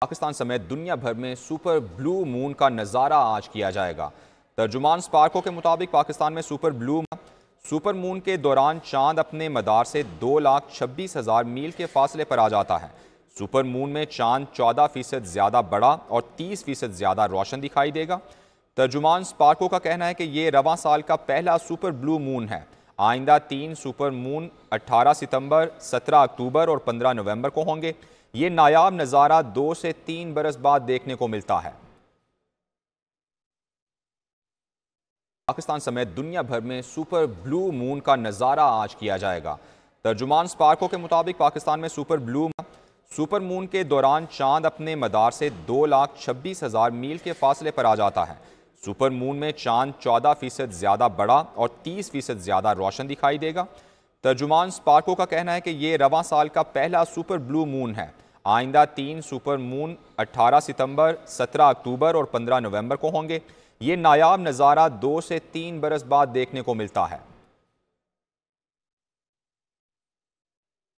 पाकिस्तान समेत दुनिया भर में सुपर ब्लू मून का नज़ारा आज किया जाएगा तर्जुमान स्पार्को के मुताबिक पाकिस्तान में सुपर ब्लू सुपर मून के दौरान चांद अपने मदार से दो लाख छब्बीस हज़ार मील के फासले पर आ जाता है सुपर मून में चांद चौदह फ़ीसद ज़्यादा बड़ा और तीस फ़ीसद ज़्यादा रोशन दिखाई देगा तर्जुमान स्पार्को का कहना है कि ये रवा साल का पहला सुपर ब्लू मून है आइंदा तीन सुपर मून 18 सितंबर 17 अक्टूबर और 15 नवंबर को होंगे ये नायाब नज़ारा दो से तीन बरस बाद देखने को मिलता है पाकिस्तान समेत दुनिया भर में सुपर ब्लू मून का नज़ारा आज किया जाएगा तर्जुमान स्पार्कों के मुताबिक पाकिस्तान में सुपर ब्लू सुपर मून के दौरान चांद अपने मदार से दो लाख छब्बीस हज़ार मील के फासले पर आ जाता है सुपर मून में चांद चौदह फीसद ज़्यादा बड़ा और तीस फीसद ज़्यादा रोशन दिखाई देगा तर्जुमान स्पार्को का कहना है कि ये रवा साल का पहला सुपर ब्लू मून है आइंदा तीन सुपर मून 18 सितंबर, 17 अक्टूबर और 15 नवंबर को होंगे ये नायाब नज़ारा दो से तीन बरस बाद देखने को मिलता है